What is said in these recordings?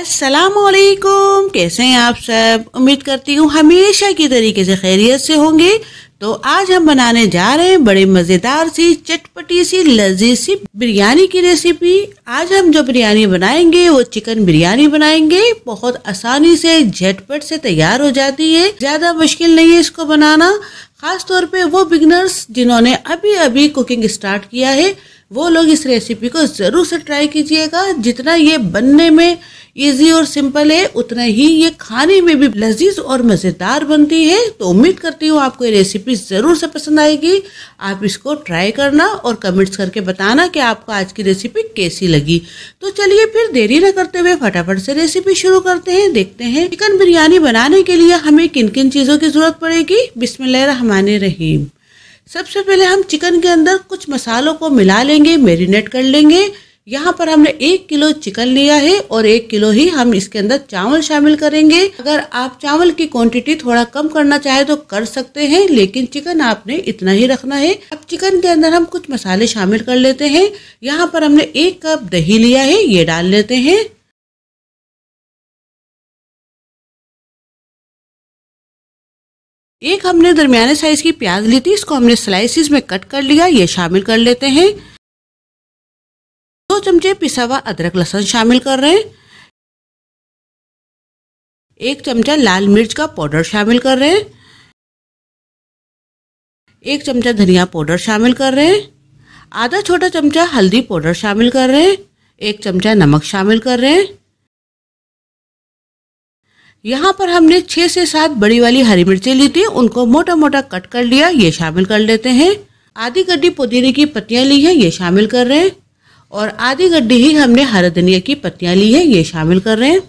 असलकुम कैसे हैं आप सब उम्मीद करती हूँ हमेशा की तरीके से खैरियत से होंगे तो आज हम बनाने जा रहे हैं बड़े मज़ेदार सी चटपटी सी लजीज सी बिरयानी की रेसिपी आज हम जो बिरयानी बनाएंगे वो चिकन बिरयानी बनाएंगे बहुत आसानी से झटपट से तैयार हो जाती है ज़्यादा मुश्किल नहीं है इसको बनाना ख़ास तौर पे वो बिगनर्स जिन्होंने अभी अभी कुकिंग स्टार्ट किया है वो लोग इस रेसिपी को ज़रूर से ट्राई कीजिएगा जितना ये बनने में इजी और सिंपल है उतना ही ये खाने में भी लजीज और मज़ेदार बनती है तो उम्मीद करती हूँ आपको ये रेसिपी ज़रूर से पसंद आएगी आप इसको ट्राई करना और कमेंट्स करके बताना कि आपको आज की रेसिपी कैसी लगी तो चलिए फिर देरी न करते हुए फटाफट से रेसिपी शुरू करते हैं देखते हैं चिकन बिरयानी बनाने के लिए हमें किन किन चीज़ों की ज़रूरत पड़ेगी रहमान रहीम सबसे पहले हम चिकन के अंदर कुछ मसालों को मिला लेंगे मेरीनेट कर लेंगे यहाँ पर हमने एक किलो चिकन लिया है और एक किलो ही हम इसके अंदर चावल शामिल करेंगे अगर आप चावल की क्वांटिटी थोड़ा कम करना चाहे तो कर सकते हैं लेकिन चिकन आपने इतना ही रखना है अब चिकन के अंदर हम कुछ मसाले शामिल कर लेते हैं यहाँ पर हमने एक कप दही लिया है ये डाल लेते हैं एक हमने दरमियाने साइज की प्याज ली थी इसको हमने स्लाइसिस में कट कर लिया ये शामिल कर लेते हैं दो चमचे पिसा हुआ अदरक लहसुन शामिल कर रहे हैं एक चमचा लाल मिर्च का पाउडर शामिल कर रहे हैं एक चमचा धनिया पाउडर शामिल कर रहे हैं आधा छोटा चमचा हल्दी पाउडर शामिल कर रहे हैं एक चमचा नमक शामिल कर रहे हैं यहाँ पर हमने छः से सात बड़ी वाली हरी मिर्चें ली थी उनको मोटा मोटा कट कर लिया ये शामिल कर लेते हैं आधी गड्डी पुदीने की पत्तियाँ ली हैं ये शामिल कर रहे हैं और आधी गड्ढी ही हमने हरा धनिया की पत्तियां ली है ये शामिल कर रहे हैं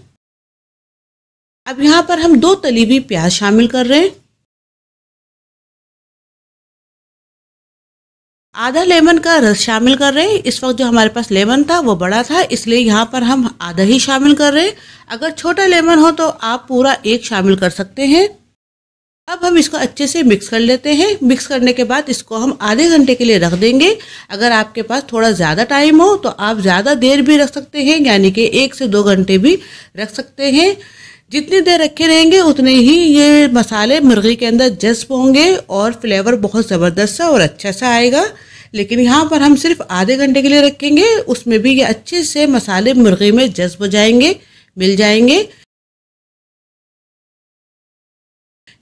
अब यहाँ पर हम दो तली हुई प्याज शामिल कर रहे हैं आधा लेमन का रस शामिल कर रहे हैं इस वक्त जो हमारे पास लेमन था वो बड़ा था इसलिए यहाँ पर हम आधा ही शामिल कर रहे हैं अगर छोटा लेमन हो तो आप पूरा एक शामिल कर सकते हैं अब हम इसको अच्छे से मिक्स कर लेते हैं मिक्स करने के बाद इसको हम आधे घंटे के लिए रख देंगे अगर आपके पास थोड़ा ज़्यादा टाइम हो तो आप ज़्यादा देर भी रख सकते हैं यानी कि एक से दो घंटे भी रख सकते हैं जितनी देर रखे रहेंगे उतने ही ये मसाले मुर्गी के अंदर जज्ब होंगे और फ्लेवर बहुत ज़बरदस्त सा और अच्छा सा आएगा लेकिन यहाँ पर हम सिर्फ आधे घंटे के लिए रखेंगे उसमें भी ये अच्छे से मसाले मुर्गी में जज्ब हो जाएंगे मिल जाएंगे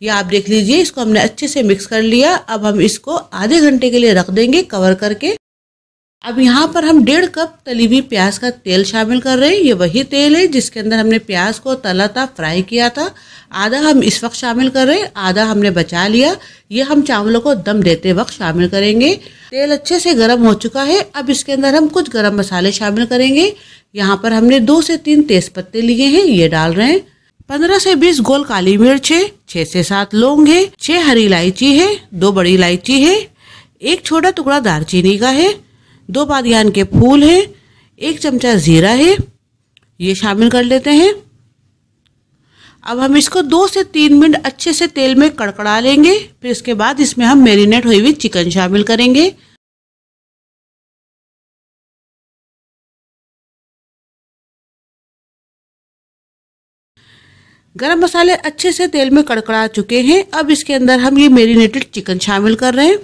ये आप देख लीजिए इसको हमने अच्छे से मिक्स कर लिया अब हम इसको आधे घंटे के लिए रख देंगे कवर करके अब यहाँ पर हम डेढ़ कप तली हुई प्याज का तेल शामिल कर रहे हैं ये वही तेल है जिसके अंदर हमने प्याज को तला था फ्राई किया था आधा हम इस वक्त शामिल कर रहे हैं आधा हमने बचा लिया ये हम चावलों को दम देते वक्त शामिल करेंगे तेल अच्छे से गर्म हो चुका है अब इसके अंदर हम कुछ गर्म मसाले शामिल करेंगे यहाँ पर हमने दो से तीन तेज़ पत्ते लिए हैं ये डाल रहे हैं पंद्रह से बीस गोल काली मिर्च है छह से सात लौंग है छह हरी इलायची है दो बड़ी इलायची है एक छोटा टुकड़ा दारचीनी का है दो बादियान के फूल है एक चमचा ज़ीरा है ये शामिल कर लेते हैं अब हम इसको दो से तीन मिनट अच्छे से तेल में कड़कड़ा लेंगे फिर इसके बाद इसमें हम मेरीनेट हुई हुई चिकन शामिल करेंगे गरम मसाले अच्छे से तेल में कड़कड़ा चुके हैं अब इसके अंदर हम ये मेरीनेटेड चिकन शामिल कर रहे हैं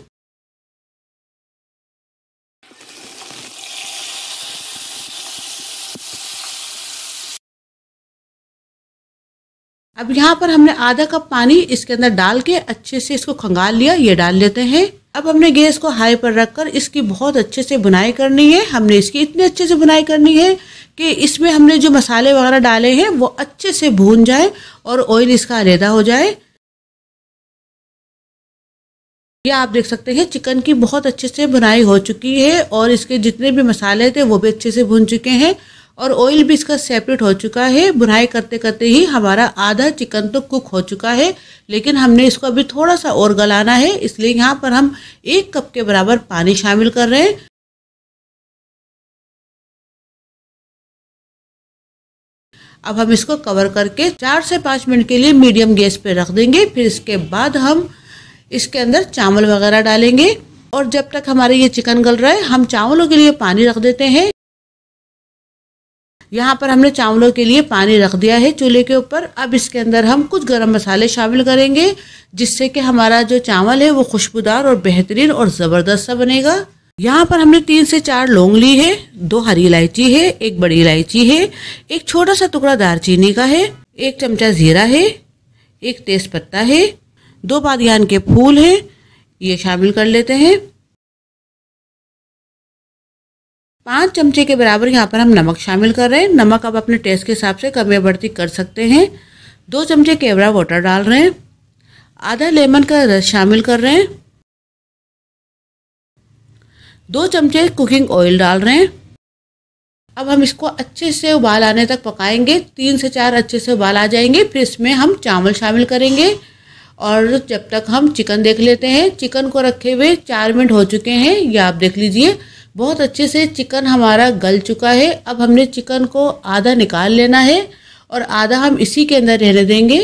अब यहाँ पर हमने आधा कप पानी इसके अंदर डाल के अच्छे से इसको खंगाल लिया ये डाल लेते हैं अब हमने गैस को हाई पर रखकर इसकी बहुत अच्छे से बुनाई करनी है हमने इसकी इतने अच्छे से बुनाई करनी है कि इसमें हमने जो मसाले वगैरह डाले हैं वो अच्छे से भून जाए और ऑयल इसका अलहदा हो जाए यह आप देख सकते हैं चिकन की बहुत अच्छे से बुनाई हो चुकी है और इसके जितने भी मसाले थे वो भी अच्छे से भून चुके हैं और ऑयल भी इसका सेपरेट हो चुका है बुनाई करते करते ही हमारा आधा चिकन तो कुक हो चुका है लेकिन हमने इसको अभी थोड़ा सा और गलाना है इसलिए यहाँ पर हम एक कप के बराबर पानी शामिल कर रहे हैं अब हम इसको कवर करके चार से पाँच मिनट के लिए मीडियम गैस पे रख देंगे फिर इसके बाद हम इसके अंदर चावल वगैरह डालेंगे और जब तक हमारे ये चिकन गल रहा है हम चावलों के लिए पानी रख देते हैं यहाँ पर हमने चावलों के लिए पानी रख दिया है चूल्हे के ऊपर अब इसके अंदर हम कुछ गरम मसाले शामिल करेंगे जिससे कि हमारा जो चावल है वो खुशबूदार और बेहतरीन और ज़बरदस्त सा बनेगा यहाँ पर हमने तीन से चार लौंग ली है दो हरी इलायची है एक बड़ी इलायची है एक छोटा सा टुकड़ा दारचीनी का है एक चमचा ज़ीरा है एक तेज़ है दो बादियान के फूल हैं ये शामिल कर लेते हैं पाँच चमचे के बराबर यहाँ पर हम नमक शामिल कर रहे हैं नमक आप अपने टेस्ट के हिसाब से कम या बढ़ती कर सकते हैं दो चमचे केवड़ा वाटर डाल रहे हैं आधा लेमन का रस शामिल कर रहे हैं दो चमचे कुकिंग ऑयल डाल रहे हैं अब हम इसको अच्छे से उबाल आने तक पकाएंगे तीन से चार अच्छे से उबाल आ जाएंगे फिर इसमें हम चावल शामिल करेंगे और जब तक हम चिकन देख लेते हैं चिकन को रखे हुए चार मिनट हो चुके हैं या आप देख लीजिए बहुत अच्छे से चिकन हमारा गल चुका है अब हमने चिकन को आधा निकाल लेना है और आधा हम इसी के अंदर रहने देंगे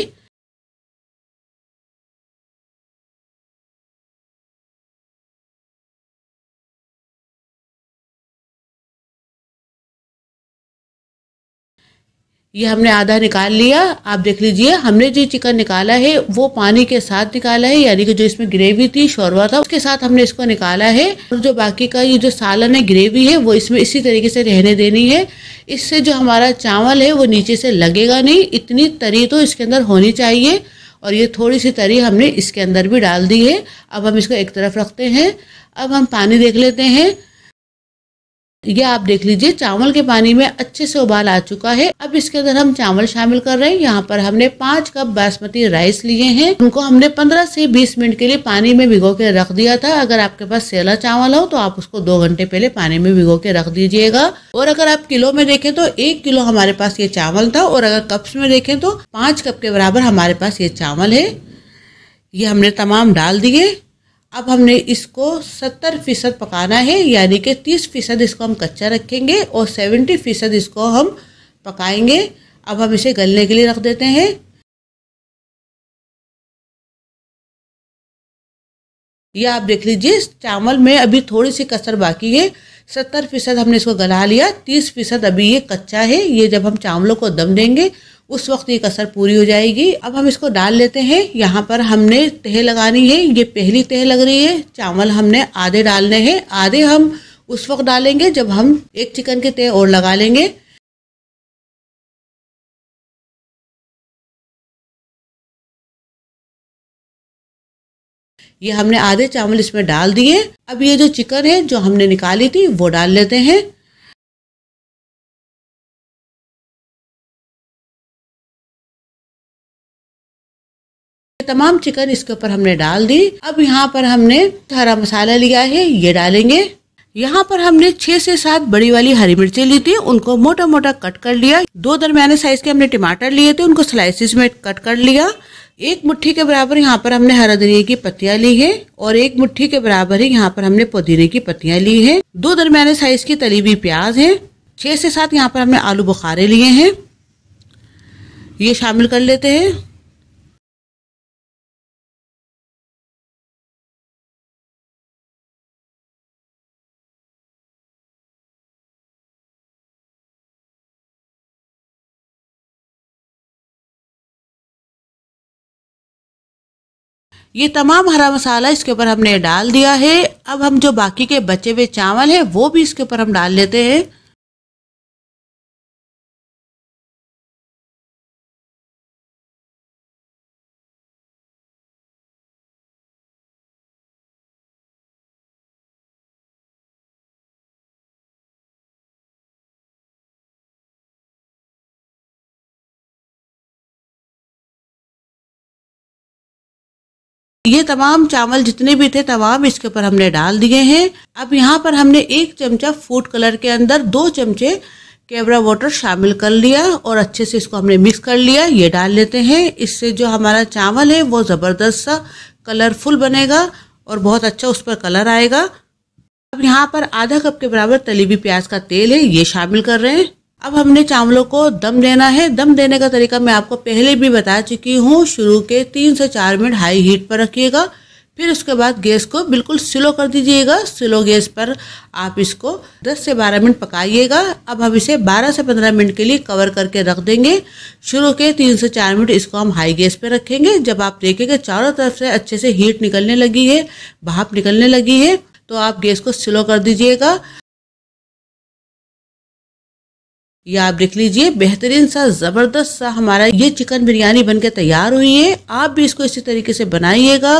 ये हमने आधा निकाल लिया आप देख लीजिए हमने जो चिकन निकाला है वो पानी के साथ निकाला है यानी कि जो इसमें ग्रेवी थी शोरबा था उसके साथ हमने इसको निकाला है और जो बाकी का ये जो सालन है ग्रेवी है वो इसमें इसी तरीके से रहने देनी है इससे जो हमारा चावल है वो नीचे से लगेगा नहीं इतनी तरी तो इसके अंदर होनी चाहिए और ये थोड़ी सी तरी हमने इसके अंदर भी डाल दी है अब हम इसको एक तरफ रखते हैं अब हम पानी देख लेते हैं ये आप देख लीजिए चावल के पानी में अच्छे से उबाल आ चुका है अब इसके अंदर हम चावल शामिल कर रहे हैं यहाँ पर हमने पांच कप बासमती राइस लिए हैं उनको हमने पंद्रह से बीस मिनट के लिए पानी में भिगो के रख दिया था अगर आपके पास सेला चावल हो तो आप उसको दो घंटे पहले पानी में भिगो के रख दीजिएगा और अगर आप किलो में देखें तो एक किलो हमारे पास ये चावल था और अगर कप्स में देखें तो पांच कप के बराबर हमारे पास ये चावल है ये हमने तमाम डाल दिए अब हमने इसको 70 फीसद पकाना है यानी कि 30 फीसद इसको हम कच्चा रखेंगे और 70 फीसद इसको हम पकाएंगे अब हम इसे गलने के लिए रख देते हैं यह आप देख लीजिए चावल में अभी थोड़ी सी कसर बाकी है सत्तर फीसद हमने इसको गला लिया तीस फीसद अभी ये कच्चा है ये जब हम चावलों को दम देंगे उस वक्त ये कसर पूरी हो जाएगी अब हम इसको डाल लेते हैं यहाँ पर हमने तह लगानी है ये पहली तह लग रही है चावल हमने आधे डालने हैं आधे हम उस वक्त डालेंगे जब हम एक चिकन के तह और लगा लेंगे ये हमने आधे चावल इसमें डाल दिए अब ये जो चिकन है जो हमने निकाली थी वो डाल लेते हैं तमाम चिकन इसके ऊपर हमने डाल दी अब यहाँ पर हमने हरा मसाला लिया है ये डालेंगे यहाँ पर हमने छह से सात बड़ी वाली हरी मिर्ची ली थी उनको मोटा मोटा कट कर लिया दो दरम्याने साइज के हमने टमाटर लिए थे उनको स्लाइसिस में कट कर लिया एक मुट्ठी के बराबर यहाँ पर हमने हरा धनिया की पत्तियां ली है और एक मुट्ठी के बराबर ही यहाँ पर हमने पुदीने की पत्तियां ली है दो दरम्याने साइज की तली हुई प्याज है छह से सात यहाँ पर हमने आलू बुखारे लिए हैं ये शामिल कर लेते हैं ये तमाम हरा मसाला इसके ऊपर हमने डाल दिया है अब हम जो बाकी के बचे हुए चावल हैं वो भी इसके ऊपर हम डाल लेते हैं ये तमाम चावल जितने भी थे तमाम इसके ऊपर हमने डाल दिए हैं अब यहाँ पर हमने एक चमचा फूड कलर के अंदर दो चमचे केवड़ा वाटर शामिल कर लिया और अच्छे से इसको हमने मिक्स कर लिया ये डाल लेते हैं इससे जो हमारा चावल है वो ज़बरदस्त सा कलरफुल बनेगा और बहुत अच्छा उस पर कलर आएगा अब यहाँ पर आधा कप के बराबर तली हुई प्याज का तेल है ये शामिल कर रहे हैं अब हमने चावलों को दम देना है दम देने का तरीका मैं आपको पहले भी बता चुकी हूँ शुरू के तीन से चार मिनट हाई हीट पर रखिएगा फिर उसके बाद गैस को बिल्कुल स्लो कर दीजिएगा स्लो गैस पर आप इसको 10 से 12 मिनट पकाइएगा अब हम इसे 12 से 15 मिनट के लिए कवर करके रख देंगे शुरू के 3 से 4 मिनट इसको हम हाई गैस पर रखेंगे जब आप देखेंगे चारों तरफ से अच्छे से हीट निकलने लगी है भाप निकलने लगी है तो आप गैस को स्लो कर दीजिएगा ये आप देख लीजिए बेहतरीन सा ज़बरदस्त सा हमारा ये चिकन बिरयानी बनके तैयार हुई है आप भी इसको इसी तरीके से बनाइएगा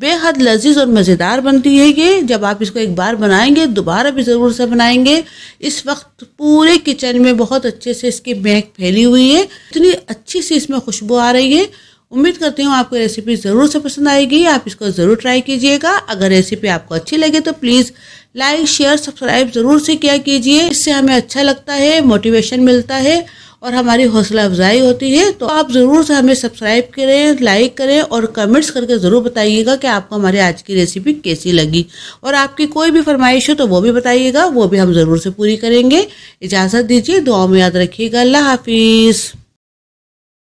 बेहद लजीज और मज़ेदार बनती है ये जब आप इसको एक बार बनाएंगे दोबारा भी ज़रूर से बनाएंगे इस वक्त पूरे किचन में बहुत अच्छे से इसकी महक फैली हुई है इतनी अच्छी सी इसमें खुशबू आ रही है उम्मीद करती हूँ आपको रेसिपी ज़रूर से पसंद आएगी आप इसको ज़रूर ट्राई कीजिएगा अगर रेसिपी आपको अच्छी लगे तो प्लीज़ लाइक शेयर सब्सक्राइब ज़रूर से किया कीजिए इससे हमें अच्छा लगता है मोटिवेशन मिलता है और हमारी हौसला अफजाई होती है तो आप ज़रूर से हमें सब्सक्राइब करें लाइक करें और कमेंट्स करके ज़रूर बताइएगा कि आपको हमारी आज की रेसिपी कैसी लगी और आपकी कोई भी फरमाइश हो तो वो भी बताइएगा वो भी हम ज़रूर से पूरी करेंगे इजाज़त दीजिए दुआ में याद रखिएगा अल्लाह हाफिज़